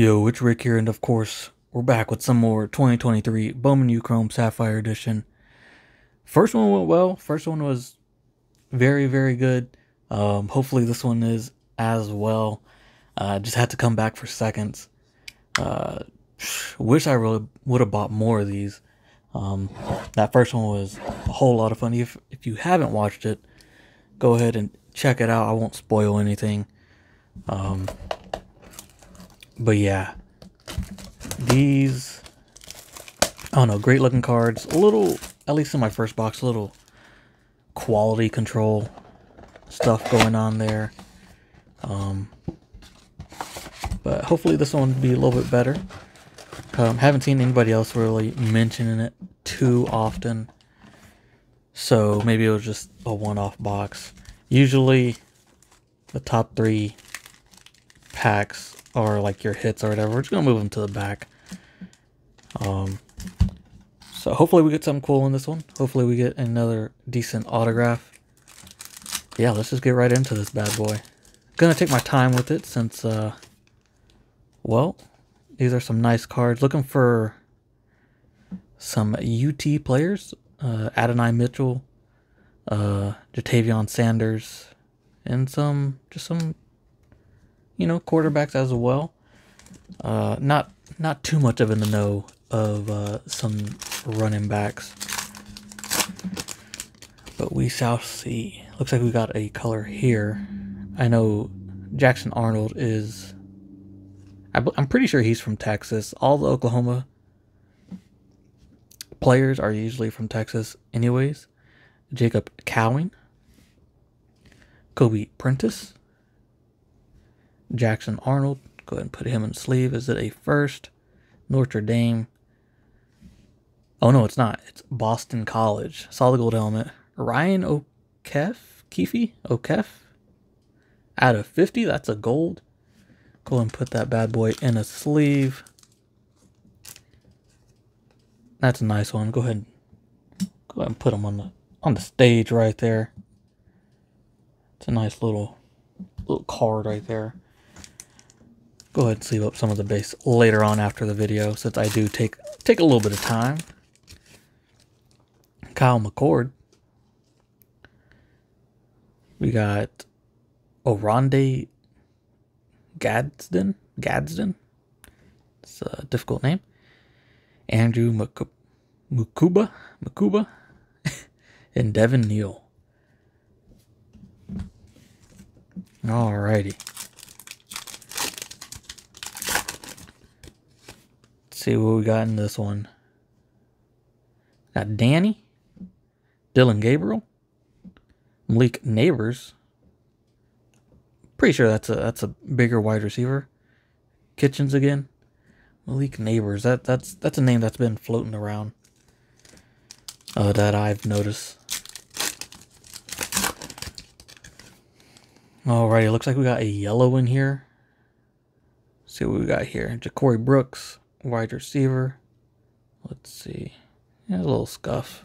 Yo, it's Rick here, and of course, we're back with some more 2023 Bowman U Chrome Sapphire Edition. First one went well. First one was very, very good. Um, hopefully, this one is as well. Uh, just had to come back for seconds. Uh, wish I really would have bought more of these. Um, that first one was a whole lot of fun. If if you haven't watched it, go ahead and check it out. I won't spoil anything. Um, but yeah, these, I don't know, great looking cards. A little, at least in my first box, a little quality control stuff going on there. Um, but hopefully this one will be a little bit better. Um, haven't seen anybody else really mentioning it too often. So maybe it was just a one-off box. Usually the top three packs or like your hits or whatever. We're just gonna move them to the back. Um, so hopefully we get something cool in this one. Hopefully we get another decent autograph. Yeah, let's just get right into this bad boy. Gonna take my time with it since, uh, well, these are some nice cards. Looking for some UT players. Uh, Adonai Mitchell, uh, Jatavion Sanders, and some, just some you know, quarterbacks as well. Uh, not not too much of in the know of uh, some running backs, but we shall see. Looks like we got a color here. I know Jackson Arnold is. I'm pretty sure he's from Texas. All the Oklahoma players are usually from Texas, anyways. Jacob Cowing, Kobe Prentice, Jackson Arnold, go ahead and put him in sleeve. Is it a first? Notre Dame. Oh no, it's not. It's Boston College. Solid gold helmet. Ryan O'Keefe, Keefe, O'Keefe. Out of 50, that's a gold. Go and put that bad boy in a sleeve. That's a nice one. Go ahead, go ahead and put him on the on the stage right there. It's a nice little little card right there go ahead and sleeve up some of the base later on after the video since I do take take a little bit of time. Kyle McCord. We got Oronde Gadsden. Gadsden. It's a difficult name. Andrew Mukuba. Mukuba. and Devin Neal. Alrighty. see what we got in this one. Got Danny, Dylan Gabriel, Malik Neighbors. Pretty sure that's a that's a bigger wide receiver. Kitchens again. Malik Neighbors. That that's that's a name that's been floating around. Uh, that I've noticed. Alrighty, looks like we got a yellow in here. Let's see what we got here. Ja'Cory Brooks, wide receiver. Let's see. Yeah, a little scuff.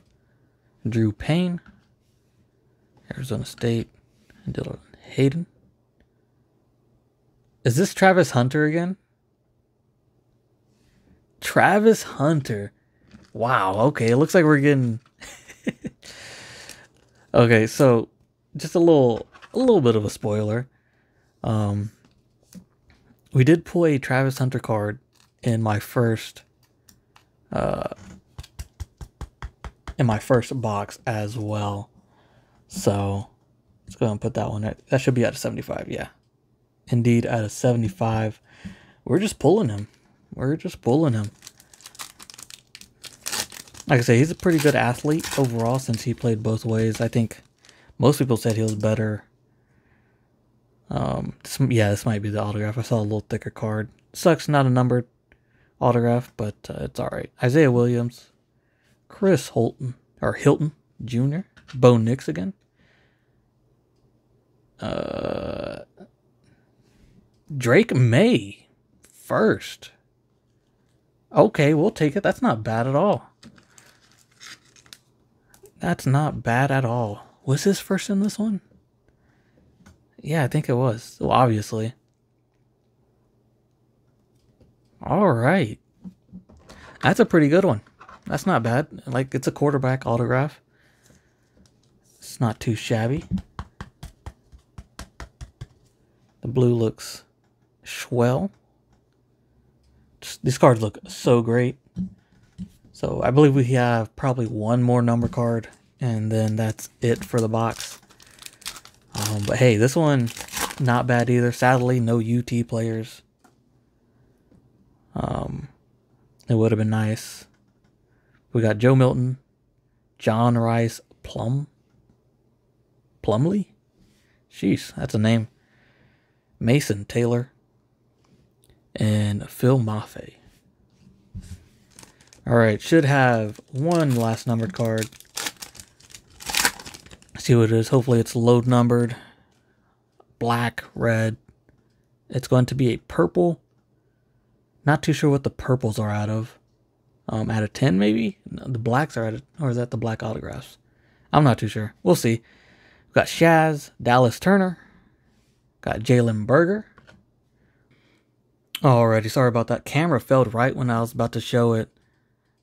Drew Payne, Arizona State, Dylan Hayden. Is this Travis Hunter again? Travis Hunter. Wow. Okay. It looks like we're getting. okay. So just a little, a little bit of a spoiler. Um, we did pull a Travis Hunter card in my first uh, in my first box as well. So let's go and put that one. Right. That should be at a 75. Yeah, indeed, at a 75. We're just pulling him. We're just pulling him. Like I say, he's a pretty good athlete overall since he played both ways. I think most people said he was better. Um, this, yeah, this might be the autograph. I saw a little thicker card. Sucks, not a number autograph, but uh, it's all right. Isaiah Williams, Chris Holton or Hilton Jr., Bo Nix again. Uh, Drake May first. Okay, we'll take it. That's not bad at all. That's not bad at all. Was this first in this one? Yeah, I think it was. Well, obviously. All right. That's a pretty good one. That's not bad. Like, it's a quarterback autograph. It's not too shabby. The blue looks swell. these cards look so great. So I believe we have probably one more number card, and then that's it for the box. Um, but hey, this one, not bad either. Sadly, no UT players. Um, it would have been nice. We got Joe Milton, John Rice Plum, Plumley. Sheesh, that's a name. Mason Taylor and Phil Maffey. All right, should have one last numbered card. see what it is. Hopefully, it's load numbered. Black, red. It's going to be a purple not too sure what the purples are out of. Um, out of 10 maybe? No, the blacks are out of, or is that the black autographs? I'm not too sure. We'll see. We've got Shaz, Dallas Turner. Got Jalen Berger. Alrighty, sorry about that. Camera failed right when I was about to show it.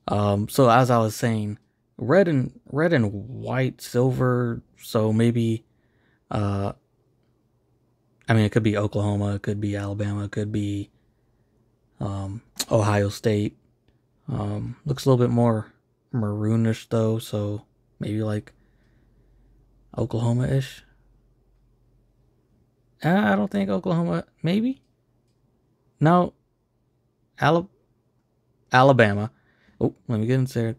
Um, so as I was saying, red and red and white, silver. So maybe, uh, I mean, it could be Oklahoma, it could be Alabama, it could be um, Ohio State. Um, looks a little bit more maroonish though, so maybe like Oklahoma ish. Eh, I don't think Oklahoma. Maybe. No. Alab- Alabama. Oh, let me get inside.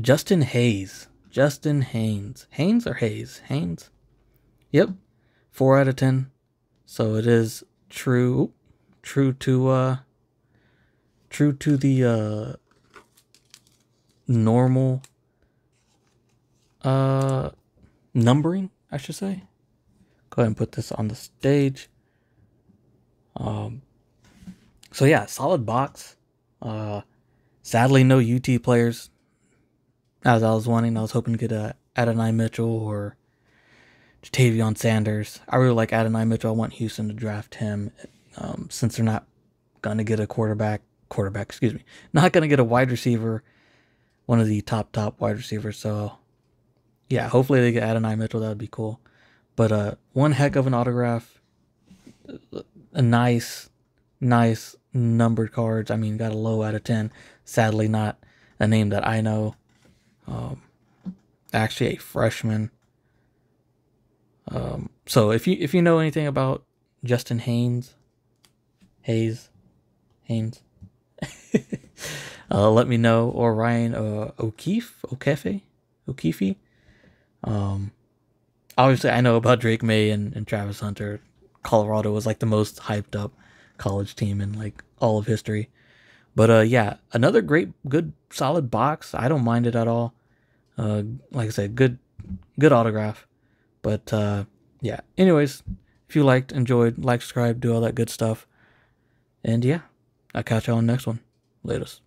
Justin Hayes. Justin Haynes. Haynes or Hayes? Haynes. Yep. Four out of ten. So it is true true to uh true to the uh normal uh numbering, I should say. Go ahead and put this on the stage. Um so yeah, solid box. Uh sadly no UT players as I was wanting. I was hoping to get a uh, Adonai Mitchell or Jatavion Sanders. I really like Adonai Mitchell. I want Houston to draft him um, since they're not going to get a quarterback, quarterback, excuse me, not going to get a wide receiver, one of the top, top wide receivers. So, yeah, hopefully they get Adonai Mitchell. That would be cool. But uh, one heck of an autograph, a nice, nice numbered cards. I mean, got a low out of 10. Sadly, not a name that I know. Um, actually, a freshman. Um, so if you if you know anything about Justin Haynes, Hayes, Haynes. uh, let me know or Ryan uh, O'Keefe, O'Keefe, O'Keefe. Um, obviously, I know about Drake May and, and Travis Hunter. Colorado was like the most hyped up college team in like all of history. But uh, yeah, another great, good, solid box. I don't mind it at all. Uh, like I said, good, good autograph. But uh, yeah, anyways, if you liked, enjoyed, like, subscribe, do all that good stuff. And yeah, I'll catch you all on the next one. Latest.